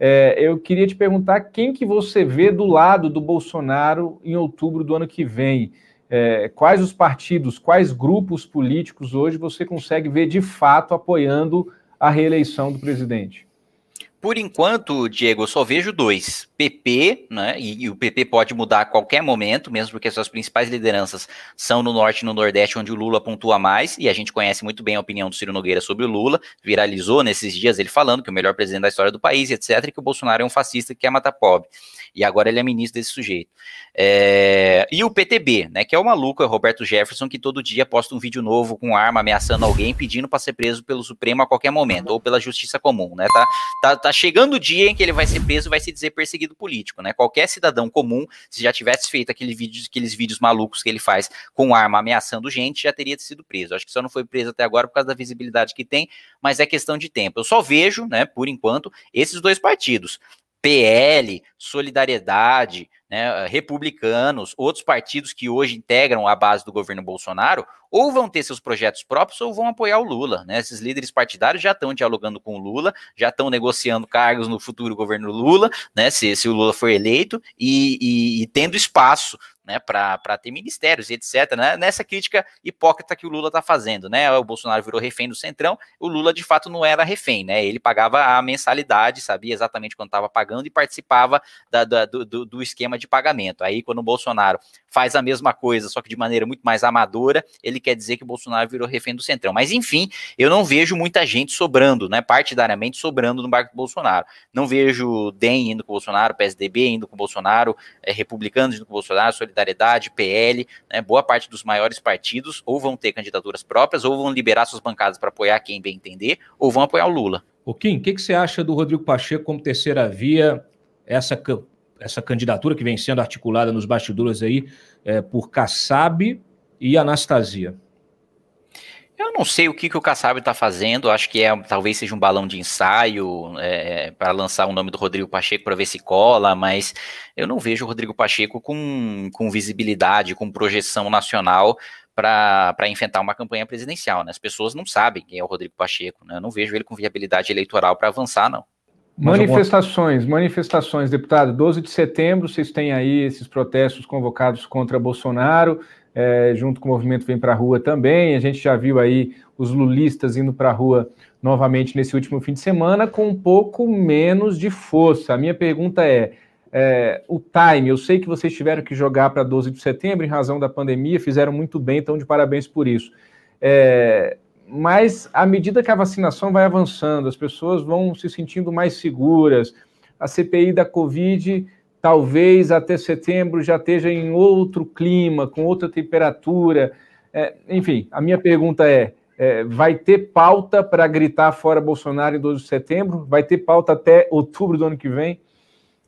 É, eu queria te perguntar quem que você vê do lado do Bolsonaro em outubro do ano que vem. É, quais os partidos, quais grupos políticos hoje você consegue ver de fato apoiando a reeleição do presidente? Por enquanto, Diego, eu só vejo dois. PP, né? E, e, o PP pode mudar a qualquer momento, mesmo porque suas principais lideranças são no norte e no nordeste, onde o Lula pontua mais, e a gente conhece muito bem a opinião do Ciro Nogueira sobre o Lula, viralizou nesses dias ele falando que é o melhor presidente da história do país, etc., e que o Bolsonaro é um fascista que quer matar pobre. E agora ele é ministro desse sujeito. É... E o PTB, né? Que é o maluco, é o Roberto Jefferson, que todo dia posta um vídeo novo com arma ameaçando alguém, pedindo para ser preso pelo Supremo a qualquer momento, ou pela Justiça Comum, né? Tá, tá, tá chegando o dia em que ele vai ser preso vai se dizer perseguido partido político, né? Qualquer cidadão comum, se já tivesse feito aquele vídeo, aqueles vídeos malucos que ele faz com arma ameaçando gente, já teria sido preso. Acho que só não foi preso até agora por causa da visibilidade que tem, mas é questão de tempo. Eu só vejo, né, por enquanto, esses dois partidos. PL, Solidariedade, né, republicanos, outros partidos que hoje integram a base do governo Bolsonaro, ou vão ter seus projetos próprios ou vão apoiar o Lula. Né? Esses líderes partidários já estão dialogando com o Lula, já estão negociando cargos no futuro governo Lula, né, se, se o Lula for eleito, e, e, e tendo espaço né, para ter ministérios e etc. Né, nessa crítica hipócrita que o Lula está fazendo, né? O Bolsonaro virou refém do Centrão, o Lula de fato não era refém, né? Ele pagava a mensalidade, sabia exatamente quanto estava pagando e participava da, da, do, do esquema de pagamento. Aí, quando o Bolsonaro faz a mesma coisa, só que de maneira muito mais amadora, ele quer dizer que o Bolsonaro virou refém do Centrão. Mas enfim, eu não vejo muita gente sobrando, né, partidariamente sobrando no barco do Bolsonaro. Não vejo DEM indo com o Bolsonaro, PSDB indo com o Bolsonaro, é, Republicanos indo com o Bolsonaro, Solidariedade, PL, né, boa parte dos maiores partidos ou vão ter candidaturas próprias, ou vão liberar suas bancadas para apoiar quem bem entender, ou vão apoiar o Lula. O Kim, o que, que você acha do Rodrigo Pacheco como terceira via, essa essa candidatura que vem sendo articulada nos bastidores aí é, por Kassab e Anastasia? Eu não sei o que, que o Kassab está fazendo, acho que é talvez seja um balão de ensaio é, para lançar o nome do Rodrigo Pacheco para ver se cola, mas eu não vejo o Rodrigo Pacheco com, com visibilidade, com projeção nacional para enfrentar uma campanha presidencial. Né? As pessoas não sabem quem é o Rodrigo Pacheco, né? eu não vejo ele com viabilidade eleitoral para avançar, não. Manifestações, alguma... manifestações, deputado. 12 de setembro, vocês têm aí esses protestos convocados contra Bolsonaro, é, junto com o movimento Vem para a Rua também. A gente já viu aí os lulistas indo para a rua novamente nesse último fim de semana, com um pouco menos de força. A minha pergunta é, é, o time. Eu sei que vocês tiveram que jogar para 12 de setembro em razão da pandemia, fizeram muito bem, então de parabéns por isso. É, mas à medida que a vacinação vai avançando, as pessoas vão se sentindo mais seguras. A CPI da Covid, talvez até setembro, já esteja em outro clima, com outra temperatura. É, enfim, a minha pergunta é, é vai ter pauta para gritar fora Bolsonaro em 12 de setembro? Vai ter pauta até outubro do ano que vem?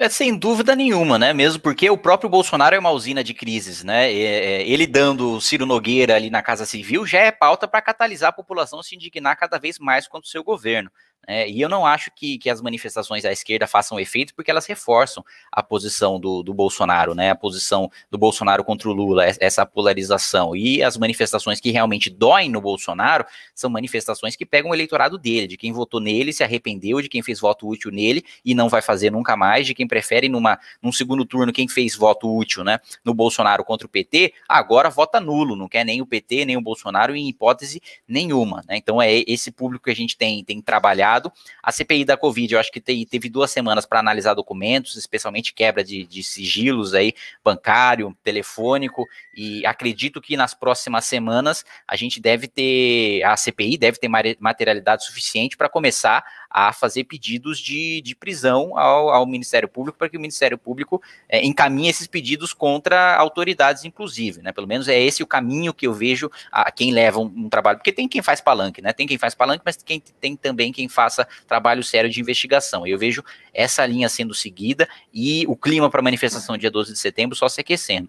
É sem dúvida nenhuma, né? Mesmo porque o próprio Bolsonaro é uma usina de crises, né? É, ele dando o Ciro Nogueira ali na Casa Civil já é pauta para catalisar a população se indignar cada vez mais contra o seu governo. É, e eu não acho que, que as manifestações à esquerda façam efeito, porque elas reforçam a posição do, do Bolsonaro, né? A posição do Bolsonaro contra o Lula, essa polarização. E as manifestações que realmente doem no Bolsonaro são manifestações que pegam o eleitorado dele, de quem votou nele, se arrependeu, de quem fez voto útil nele e não vai fazer nunca mais, de quem prefere numa, num segundo turno quem fez voto útil, né? No Bolsonaro contra o PT, agora vota nulo, não quer nem o PT, nem o Bolsonaro, em hipótese nenhuma, né? Então é esse público que a gente tem, tem trabalhado mercado. A CPI da Covid, eu acho que teve duas semanas para analisar documentos, especialmente quebra de, de sigilos aí, bancário, telefônico, e acredito que nas próximas semanas a gente deve ter, a CPI deve ter materialidade suficiente para começar a fazer pedidos de, de prisão ao, ao Ministério Público para que o Ministério Público é, encaminhe esses pedidos contra autoridades, inclusive, né? Pelo menos é esse o caminho que eu vejo a quem leva um, um trabalho, porque tem quem faz palanque, né? Tem quem faz palanque, mas quem, tem também quem faça trabalho sério de investigação. Eu vejo essa linha sendo seguida e o clima para a manifestação dia 12 de setembro só se aquecendo.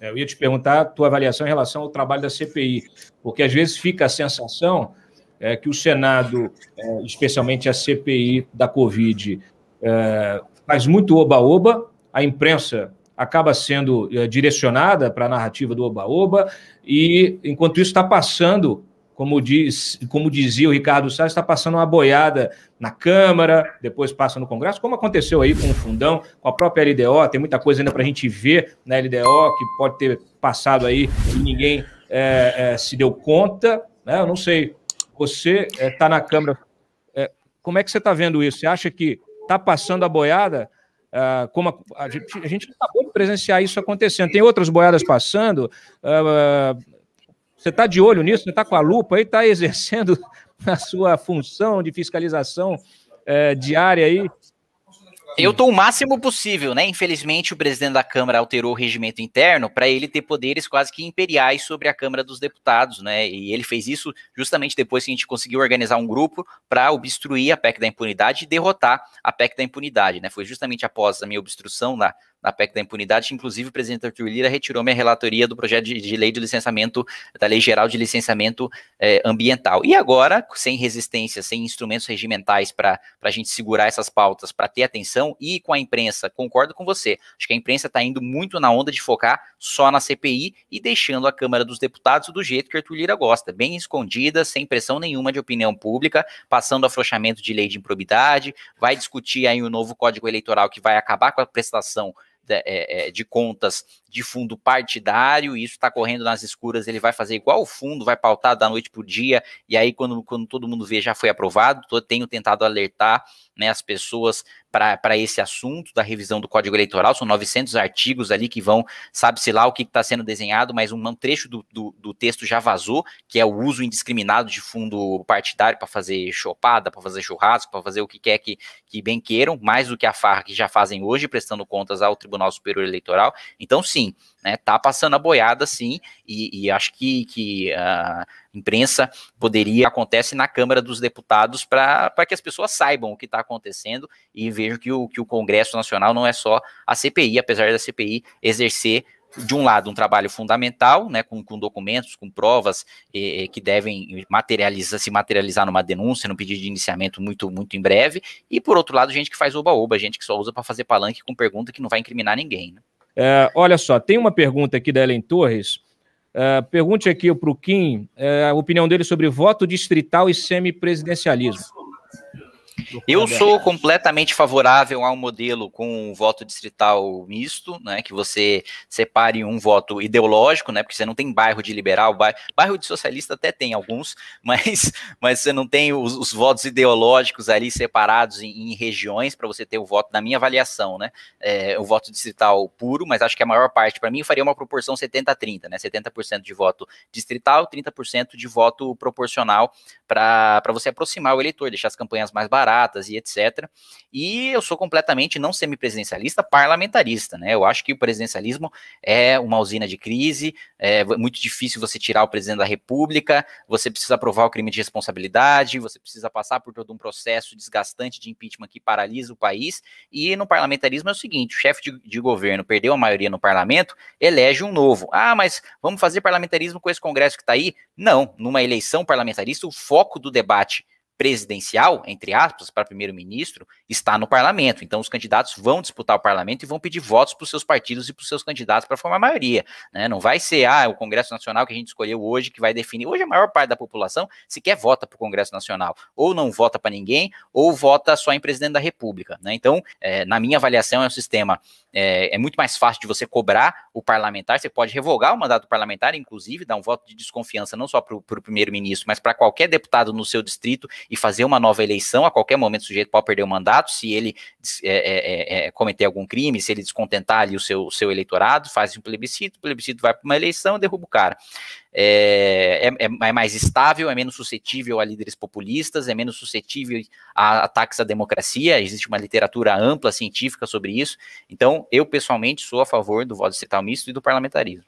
É, eu ia te perguntar a tua avaliação em relação ao trabalho da CPI, porque às vezes fica a sensação é, que o Senado, é, especialmente a CPI da Covid, é, faz muito oba-oba, a imprensa acaba sendo é, direcionada para a narrativa do oba-oba, e enquanto isso está passando como, diz, como dizia o Ricardo Salles, está passando uma boiada na Câmara, depois passa no Congresso, como aconteceu aí com o Fundão, com a própria LDO, tem muita coisa ainda para a gente ver na LDO que pode ter passado aí e ninguém é, é, se deu conta, né? Eu não sei você está é, tá na Câmara. É, como é que você está vendo isso? Você acha que está passando a boiada? Uh, como a, a, gente, a, gente, acabou de presenciar isso acontecendo. Tem outras boiadas passando. Uh, você está de olho nisso? Você está com a lupa aí? Está exercendo a sua função de fiscalização uh, diária aí? Eu estou o máximo possível, né? Infelizmente, o presidente da Câmara alterou o regimento interno para ele ter poderes quase que imperiais sobre a Câmara dos Deputados, né? E ele fez isso justamente depois que a gente conseguiu organizar um grupo para obstruir a PEC da impunidade e derrotar a PEC da impunidade, né? Foi justamente após a minha obstrução na na PEC da impunidade. Inclusive, o presidente Arthur Lira retirou minha relatoria do projeto de, de lei de licenciamento, da Lei Geral de Licenciamento eh, Ambiental. E agora, sem resistência, sem instrumentos regimentais para a gente segurar essas pautas, para ter atenção e com a imprensa, concordo com você. Acho que a imprensa está indo muito na onda de focar só na CPI e deixando a Câmara dos Deputados do jeito que Arthur Lira gosta, bem escondida, sem pressão nenhuma de opinião pública, passando afrouxamento de lei de improbidade, vai discutir aí o um novo Código Eleitoral que vai acabar com a prestação é, é, de contas de fundo partidário, e isso está correndo nas escuras, ele vai fazer igual o fundo, vai pautar da noite para o dia, e aí quando, quando todo mundo vê já foi aprovado, tô, tenho tentado alertar né, as pessoas para esse assunto da revisão do Código Eleitoral. São 900 artigos ali que vão, sabe-se lá o que está sendo desenhado, mas um, trecho do, do, do, texto já vazou, que é o uso indiscriminado de fundo partidário para fazer chopada, para fazer churrasco, para fazer o que quer que, que bem queiram, mais do que a farra que já fazem hoje, prestando contas ao Tribunal Superior Eleitoral. Então, sim, né, tá passando a boiada, sim, e, e acho que, que uh, imprensa poderia acontece na Câmara dos Deputados para que as pessoas saibam o que está acontecendo e vejam que o, que o Congresso Nacional não é só a CPI, apesar da CPI exercer de um lado, um trabalho fundamental, né, com, com documentos, com provas eh, eh que devem materializar, se materializar numa denúncia, num pedido de iniciamento muito, muito em breve, e por outro lado, gente que faz oba-oba, gente que só usa para fazer palanque com pergunta que não vai incriminar ninguém. Né? É, olha só, tem uma pergunta aqui da Ellen Torres, é, pergunte aqui para o Kim uh, a opinião dele sobre voto distrital e semipresidencialismo. Eu sou completamente favorável a um modelo com um voto distrital misto, né, que você separe um voto ideológico, né, porque você não tem bairro de liberal, bairro, bairro de socialista até tem alguns, mas, mas você não tem os, os votos ideológicos ali separados em, em regiões para você ter o voto, na minha avaliação, né, é, o voto distrital puro, mas acho que a maior parte, para mim, faria uma proporção 70-30, né, 70% de voto distrital, 30% de voto proporcional para você aproximar o eleitor, deixar as campanhas mais baratas, baratas e etc. E eu sou completamente não semipresidencialista, parlamentarista, né? Eu acho que o presidencialismo é uma usina de crise, é muito difícil você tirar o presidente da república, você precisa aprovar o crime de responsabilidade, você precisa passar por todo um processo desgastante de impeachment que paralisa o país, e no parlamentarismo é o seguinte, o chefe de, de governo perdeu a maioria no parlamento, elege um novo. Ah, mas vamos fazer parlamentarismo com esse congresso que está aí? Não, numa eleição parlamentarista, o foco do debate presidencial, entre aspas, para primeiro-ministro, está no parlamento. Então, os candidatos vão disputar o parlamento e vão pedir votos para os seus partidos e para os seus candidatos para formar maioria. Né? Não vai ser, ah, o Congresso Nacional que a gente escolheu hoje que vai definir. Hoje, a maior parte da população sequer vota para o Congresso Nacional. Ou não vota para ninguém, ou vota só em presidente da República. Né? Então, é, na minha avaliação, é um sistema. É, é muito mais fácil de você cobrar o parlamentar, você pode revogar o mandato parlamentar, inclusive, dar um voto de desconfiança não só para o primeiro-ministro, mas para qualquer deputado no seu distrito e fazer uma nova eleição. A qualquer momento o sujeito pode perder o mandato se ele é é, é, é, cometer algum crime, se ele descontentar ali o seu, o seu eleitorado, faz um plebiscito, o plebiscito vai para uma eleição e derruba o cara. É, é, é, é, mais estável, é menos suscetível a líderes populistas, é menos suscetível a ataques à democracia. Existe uma literatura ampla, científica sobre isso. Então, eu pessoalmente sou a favor do voto cital misto e do parlamentarismo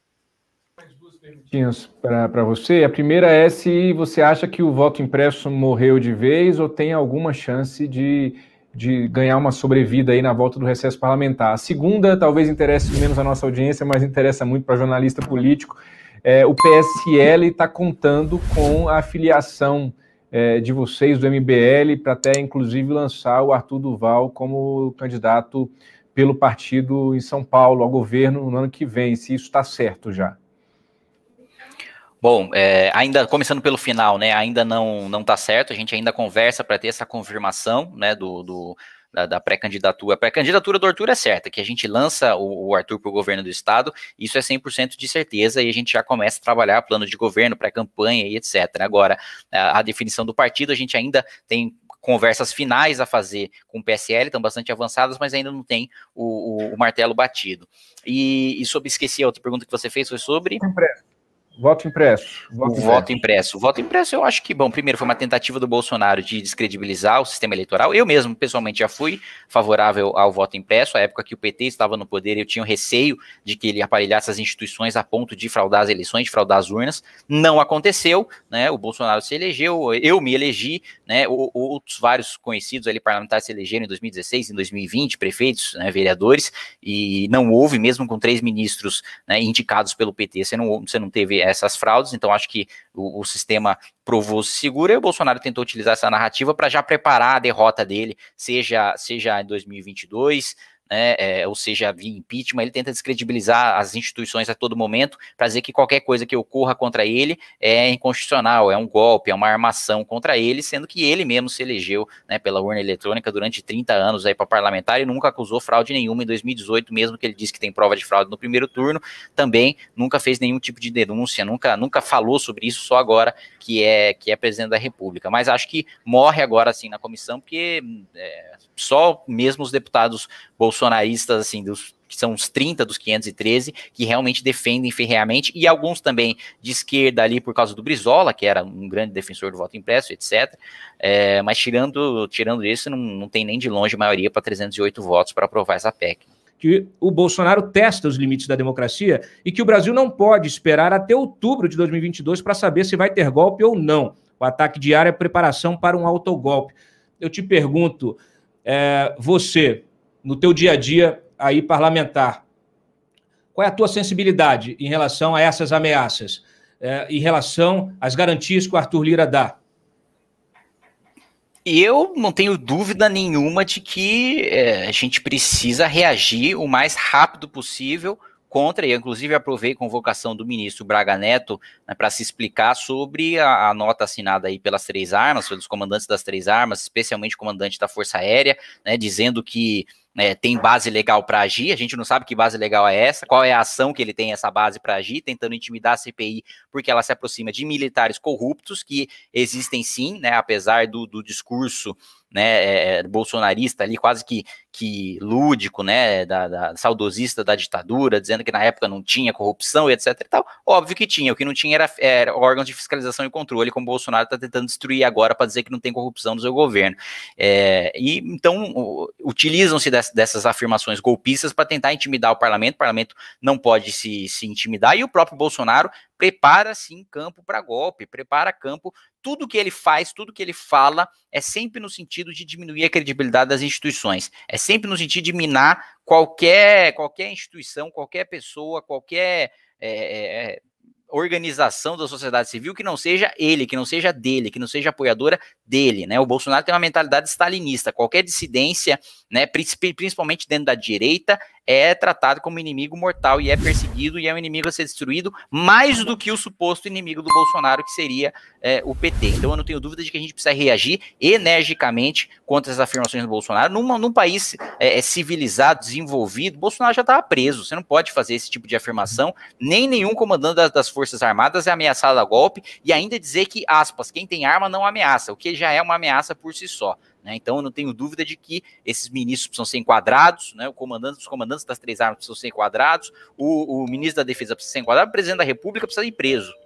perguntinhas para você. A primeira é se você acha que o voto impresso morreu de vez ou tem alguma chance de, de ganhar uma sobrevida aí na volta do recesso parlamentar. A segunda talvez interesse menos a nossa audiência, mas interessa muito para jornalista político. É, o PSL está contando com a filiação é, de vocês do MBL para até inclusive lançar o Arthur Duval como candidato pelo partido em São Paulo ao governo no ano que vem, se isso está certo já. Bom, é, ainda começando pelo final, né? Ainda não não está certo. A gente ainda conversa para ter essa confirmação, né? Do, do da, da pré-candidatura. A pré-candidatura do Arthur é certa, que a gente lança o, o Arthur para o governo do estado, isso é 100% de certeza, e a gente já começa a trabalhar plano de governo, pré-campanha e etc. Agora, a, a definição do partido, a gente ainda tem conversas finais a fazer com o PSL, estão bastante avançadas, mas ainda não tem o, o, o martelo batido. E, e, sobre, esqueci a outra pergunta que você fez, foi sobre... Empréstimo. Voto impresso. Voto o impresso. voto impresso. voto impresso, eu acho que, bom, primeiro foi uma tentativa do Bolsonaro de descredibilizar o sistema eleitoral. Eu mesmo, pessoalmente, já fui favorável ao voto impresso. A época que o PT estava no poder, eu tinha receio de que ele aparelhasse as instituições a ponto de fraudar as eleições, de fraudar as urnas. Não aconteceu, né? O Bolsonaro se elegeu, eu me elegi, né? Outros vários conhecidos ali parlamentares se elegeram em 2016, em 2020, prefeitos, né, vereadores, e não houve, mesmo com três ministros né, indicados pelo PT, você não, você não teve essas fraudes, então acho que o, o sistema provou-se seguro e o Bolsonaro tentou utilizar essa narrativa para já preparar a derrota dele, seja, seja em 2022, né, é, ou seja, via impeachment, ele tenta descredibilizar as instituições a todo momento para dizer que qualquer coisa que ocorra contra ele é inconstitucional, é um golpe, é uma armação contra ele, sendo que ele mesmo se elegeu né, pela urna eletrônica durante 30 anos aí para parlamentar e nunca acusou fraude nenhuma em 2018, mesmo que ele disse que tem prova de fraude no primeiro turno, também nunca fez nenhum tipo de denúncia, nunca, nunca falou sobre isso, só agora que é, que é presidente da República. Mas acho que morre agora, assim, na comissão, porque é, só mesmo os deputados bolsonaristas bolsonaristas, assim, dos que são os 30 dos 513, que realmente defendem ferreamente, e alguns também de esquerda ali por causa do Brizola, que era um grande defensor do voto impresso, etc. É, mas tirando, tirando isso, não, não tem nem de longe maioria para 308 votos para aprovar essa PEC que o Bolsonaro testa os limites da democracia e que o Brasil não pode esperar até outubro de 2022 para saber se vai ter golpe ou não. O ataque diário é preparação para um autogolpe. Eu te pergunto, é, você no teu dia a dia aí parlamentar. Qual é a tua sensibilidade em relação a essas ameaças, é, em relação às garantias que o Arthur Lira dá? Eu não tenho dúvida nenhuma de que é, a gente precisa reagir o mais rápido possível contra, e inclusive aprovei a convocação do ministro Braga Neto né, para se explicar sobre a, a, nota assinada aí pelas três armas, pelos comandantes das três armas, especialmente o comandante da Força Aérea, né, dizendo que né, tem base legal para agir, a gente não sabe que base legal é essa, qual é a ação que ele tem essa base para agir, tentando intimidar a CPI, porque ela se aproxima de militares corruptos, que existem sim, né, apesar do, do discurso né, é, é, bolsonarista ali, quase que, que lúdico, né, da, da, saudosista da ditadura, dizendo que na época não tinha corrupção e etc e tal. Óbvio que tinha, o que não tinha era, era órgãos de fiscalização e controle, como o Bolsonaro está tentando destruir agora para dizer que não tem corrupção no seu governo. É, e então utilizam-se dessas, dessas afirmações golpistas para tentar intimidar o parlamento, o parlamento não pode se, se intimidar, e o próprio Bolsonaro prepara-se em campo para golpe, prepara campo, tudo que ele faz, tudo que ele fala é sempre no sentido sentido de diminuir a credibilidade das instituições, é sempre no sentido de minar qualquer, qualquer instituição, qualquer pessoa, qualquer é, organização da sociedade civil que não seja ele, que não seja dele, que não seja apoiadora dele, né? O Bolsonaro tem uma mentalidade stalinista, qualquer dissidência, né, principalmente dentro da direita, é tratado como inimigo mortal e é perseguido e é um inimigo a ser destruído mais do que o suposto inimigo do Bolsonaro, que seria é, o PT. Então eu não tenho dúvida de que a gente precisa reagir energicamente contra essas afirmações do Bolsonaro. Numa, num país é, é civilizado, desenvolvido, Bolsonaro já estava preso, você não pode fazer esse tipo de afirmação, nem nenhum comandante das, das forças Forças Armadas é ameaçada a golpe e ainda dizer que, aspas, quem tem arma não ameaça, o que já é uma ameaça por si só. Né? Então, eu não tenho dúvida de que esses ministros precisam ser enquadrados, né? o comandante, os comandantes das três armas precisam ser enquadrados, o, o ministro da Defesa precisa ser enquadrado, o presidente da República precisa ir preso.